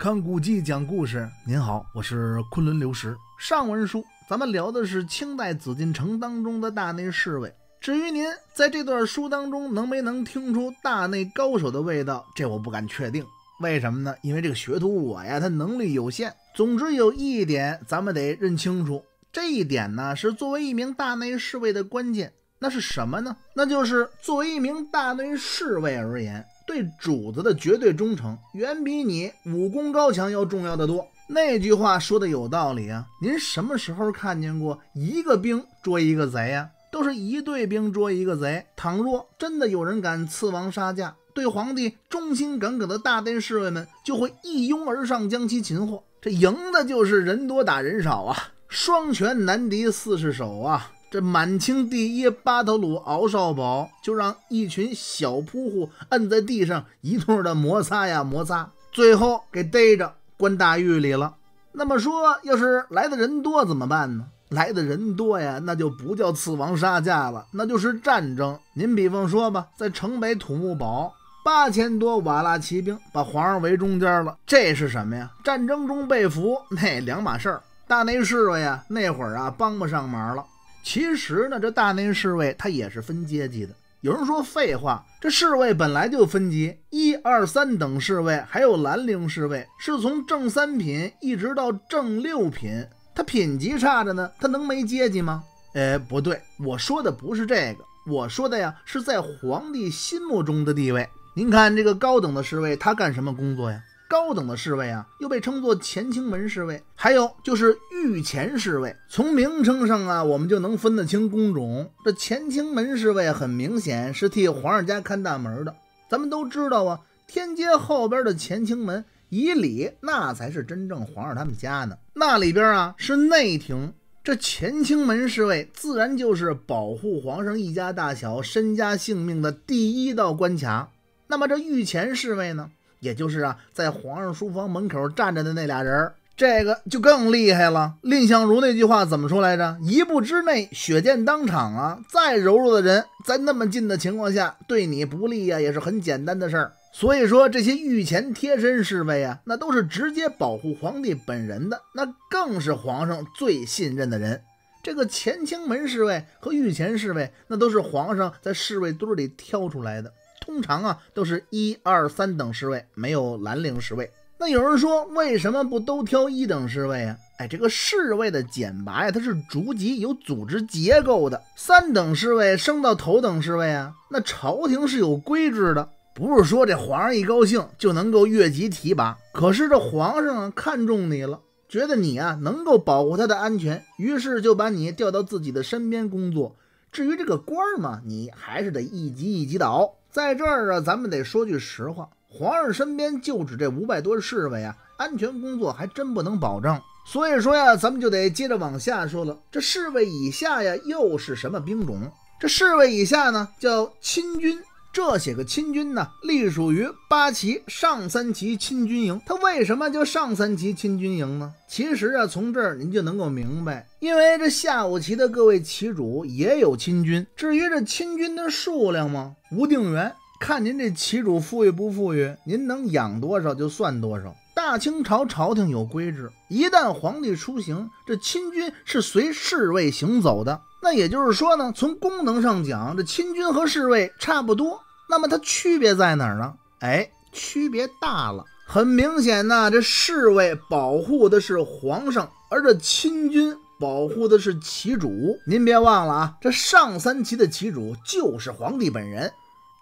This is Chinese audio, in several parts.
看古迹讲故事，您好，我是昆仑刘石。上文书咱们聊的是清代紫禁城当中的大内侍卫。至于您在这段书当中能没能听出大内高手的味道，这我不敢确定。为什么呢？因为这个学徒我呀，他能力有限。总之有一点，咱们得认清楚。这一点呢，是作为一名大内侍卫的关键。那是什么呢？那就是作为一名大内侍卫而言。对主子的绝对忠诚，远比你武功高强要重要的多。那句话说的有道理啊！您什么时候看见过一个兵捉一个贼呀？都是一队兵捉一个贼。倘若真的有人敢刺王杀驾，对皇帝忠心耿耿的大殿侍卫们就会一拥而上将其擒获。这赢的就是人多打人少啊！双拳难敌四手啊！这满清第一巴图鲁敖少保就让一群小扑户摁在地上，一顿的摩擦呀摩擦，最后给逮着关大狱里了。那么说，要是来的人多怎么办呢？来的人多呀，那就不叫刺王杀驾了，那就是战争。您比方说吧，在城北土木堡，八千多瓦剌骑兵把皇上围中间了，这是什么呀？战争中被俘那两码事儿。大内侍卫呀，那会儿啊帮不上忙了。其实呢，这大内侍卫他也是分阶级的。有人说废话，这侍卫本来就分级，一二三等侍卫，还有兰陵侍卫，是从正三品一直到正六品。他品级差着呢，他能没阶级吗？哎，不对，我说的不是这个，我说的呀是在皇帝心目中的地位。您看这个高等的侍卫，他干什么工作呀？高等的侍卫啊，又被称作乾清门侍卫，还有就是御前侍卫。从名称上啊，我们就能分得清工种。这乾清门侍卫很明显是替皇上家看大门的。咱们都知道啊，天街后边的乾清门以里，那才是真正皇上他们家呢。那里边啊是内廷，这乾清门侍卫自然就是保护皇上一家大小身家性命的第一道关卡。那么这御前侍卫呢？也就是啊，在皇上书房门口站着的那俩人儿，这个就更厉害了。蔺相如那句话怎么说来着？一步之内血溅当场啊！再柔弱的人，在那么近的情况下对你不利呀，也是很简单的事儿。所以说，这些御前贴身侍卫啊，那都是直接保护皇帝本人的，那更是皇上最信任的人。这个乾清门侍卫和御前侍卫，那都是皇上在侍卫堆里挑出来的。通常啊，都是一二三等侍卫，没有蓝领侍卫。那有人说，为什么不都挑一等侍卫啊？哎，这个侍卫的简拔呀，它是逐级有组织结构的。三等侍卫升到头等侍卫啊，那朝廷是有规制的，不是说这皇上一高兴就能够越级提拔。可是这皇上看中你了，觉得你啊能够保护他的安全，于是就把你调到自己的身边工作。至于这个官儿嘛，你还是得一级一级倒。在这儿啊，咱们得说句实话，皇上身边就只这五百多侍卫啊，安全工作还真不能保证。所以说呀，咱们就得接着往下说了。这侍卫以下呀，又是什么兵种？这侍卫以下呢，叫亲军。这些个亲军呢，隶属于八旗上三旗亲军营。他为什么就上三旗亲军营呢？其实啊，从这儿您就能够明白，因为这下五旗的各位旗主也有亲军。至于这亲军的数量吗？吴定元，看您这旗主富裕不富裕，您能养多少就算多少。大清朝朝廷有规制，一旦皇帝出行，这亲军是随侍卫行走的。那也就是说呢，从功能上讲，这亲军和侍卫差不多。那么它区别在哪儿呢？哎，区别大了。很明显呢，这侍卫保护的是皇上，而这亲军保护的是旗主。您别忘了啊，这上三旗的旗主就是皇帝本人。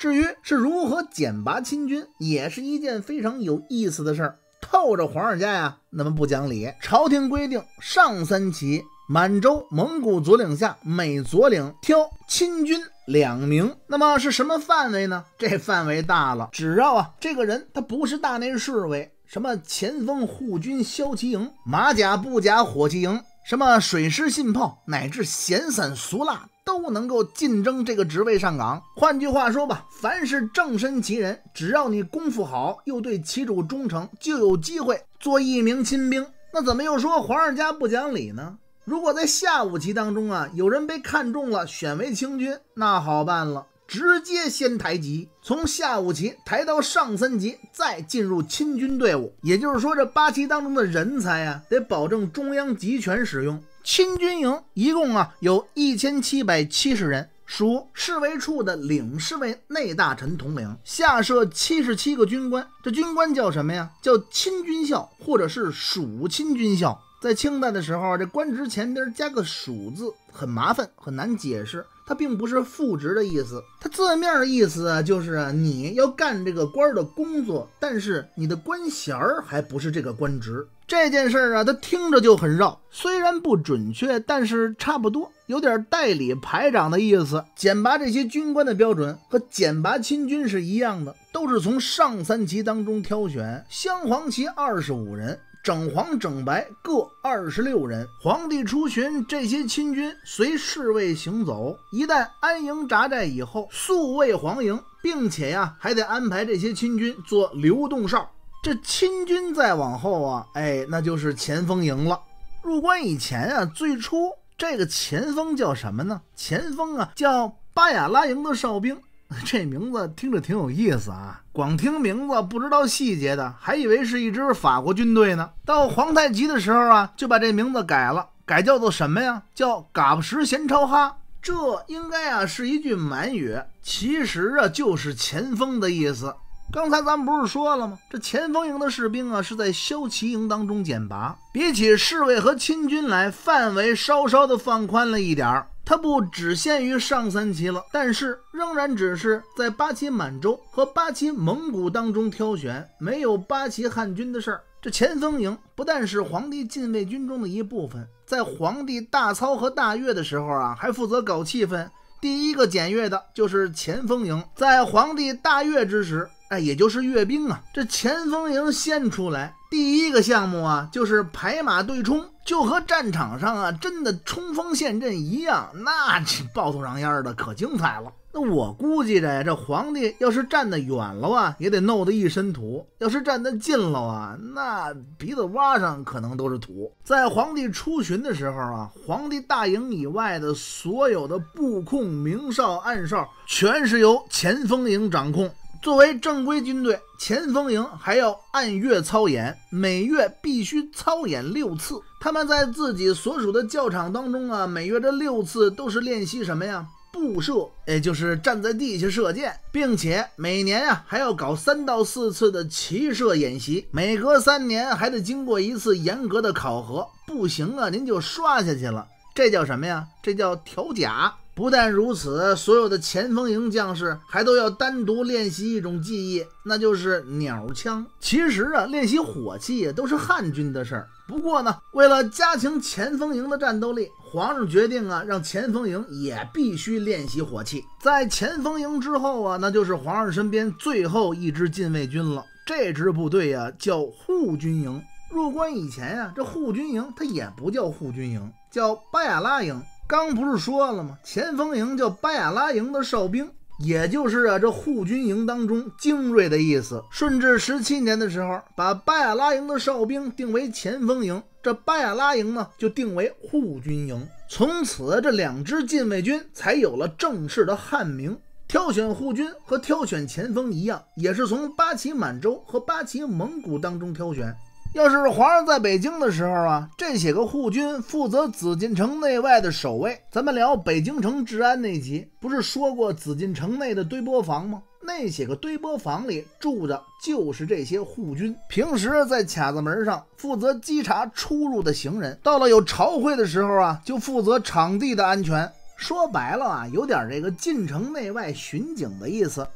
至于是如何减拔亲军，也是一件非常有意思的事儿。透着皇上家呀，那么不讲理。朝廷规定，上三旗。满洲蒙古左领下每左领挑亲军两名，那么是什么范围呢？这范围大了，只要啊这个人他不是大内侍卫，什么前锋护军骁骑营、马甲步甲火器营，什么水师信炮，乃至闲散俗辣，都能够竞争这个职位上岗。换句话说吧，凡是正身其人，只要你功夫好，又对旗主忠诚，就有机会做一名亲兵。那怎么又说皇上家不讲理呢？如果在下五旗当中啊，有人被看中了，选为清军，那好办了，直接先抬级，从下五旗抬到上三旗，再进入亲军队伍。也就是说，这八旗当中的人才啊，得保证中央集权使用。亲军营一共啊有一千七百七十人，属侍卫处的领侍卫内大臣统领，下设七十七个军官。这军官叫什么呀？叫亲军校，或者是属亲军校。在清代的时候，这官职前边加个“署”字很麻烦，很难解释。它并不是副职的意思，它字面意思啊，就是啊，你要干这个官的工作，但是你的官衔儿还不是这个官职。这件事儿啊，他听着就很绕，虽然不准确，但是差不多，有点代理排长的意思。检拔这些军官的标准和检拔亲军是一样的，都是从上三旗当中挑选镶黄旗二十五人。整黄整白各二十六人，皇帝出巡，这些亲军随侍卫行走。一旦安营扎寨以后，宿卫皇营，并且呀，还得安排这些亲军做流动哨。这亲军再往后啊，哎，那就是前锋营了。入关以前啊，最初这个前锋叫什么呢？前锋啊，叫巴雅拉营的哨兵。这名字听着挺有意思啊！光听名字不知道细节的，还以为是一支法国军队呢。到皇太极的时候啊，就把这名字改了，改叫做什么呀？叫嘎巴什贤超哈。这应该啊是一句满语，其实啊就是前锋的意思。刚才咱们不是说了吗？这前锋营的士兵啊是在骁骑营当中减拔，比起侍卫和亲军来，范围稍稍的放宽了一点儿。它不只限于上三旗了，但是仍然只是在八旗满洲和八旗蒙古当中挑选，没有八旗汉军的事儿。这前锋营不但是皇帝禁卫军中的一部分，在皇帝大操和大阅的时候啊，还负责搞气氛。第一个检阅的就是前锋营，在皇帝大阅之时。哎，也就是阅兵啊，这前锋营先出来第一个项目啊，就是排马对冲，就和战场上啊真的冲锋陷阵一样，那这爆头狼烟的可精彩了。那我估计着，呀，这皇帝要是站得远了啊，也得弄得一身土；要是站得近了啊，那鼻子挖上可能都是土。在皇帝出巡的时候啊，皇帝大营以外的所有的布控明哨暗哨，全是由前锋营掌控。作为正规军队，前锋营还要按月操演，每月必须操演六次。他们在自己所属的教场当中啊，每月这六次都是练习什么呀？步射，也就是站在地下射箭，并且每年呀还要搞三到四次的骑射演习。每隔三年还得经过一次严格的考核，不行啊，您就刷下去了。这叫什么呀？这叫调甲。不但如此，所有的前锋营将士还都要单独练习一种技艺，那就是鸟枪。其实啊，练习火器都是汉军的事儿。不过呢，为了加强前锋营的战斗力，皇上决定啊，让前锋营也必须练习火器。在前锋营之后啊，那就是皇上身边最后一支禁卫军了。这支部队呀，叫护军营。入关以前啊，这护军营它也不叫护军营，叫巴雅拉营。刚不是说了吗？前锋营叫巴雅拉营的哨兵，也就是啊这护军营当中精锐的意思。顺治十七年的时候，把巴雅拉营的哨兵定为前锋营，这巴雅拉营呢就定为护军营。从此，这两支禁卫军才有了正式的汉名。挑选护军和挑选前锋一样，也是从八旗满洲和八旗蒙古当中挑选。要是皇上在北京的时候啊，这些个护军负责紫禁城内外的守卫。咱们聊北京城治安那集，不是说过紫禁城内的堆波房吗？那些个堆波房里住的就是这些护军，平时在卡子门上负责稽查出入的行人，到了有朝会的时候啊，就负责场地的安全。说白了啊，有点这个进城内外巡警的意思。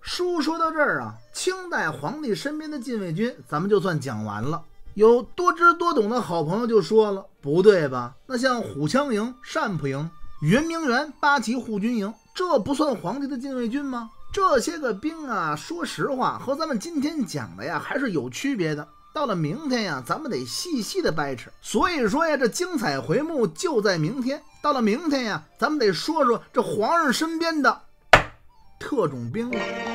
书说到这儿啊。清代皇帝身边的禁卫军，咱们就算讲完了。有多知多懂的好朋友就说了，不对吧？那像虎枪营、善普营、圆明园八旗护军营，这不算皇帝的禁卫军吗？这些个兵啊，说实话和咱们今天讲的呀还是有区别的。到了明天呀，咱们得细细的掰扯。所以说呀，这精彩回目就在明天。到了明天呀，咱们得说说这皇上身边的特种兵了。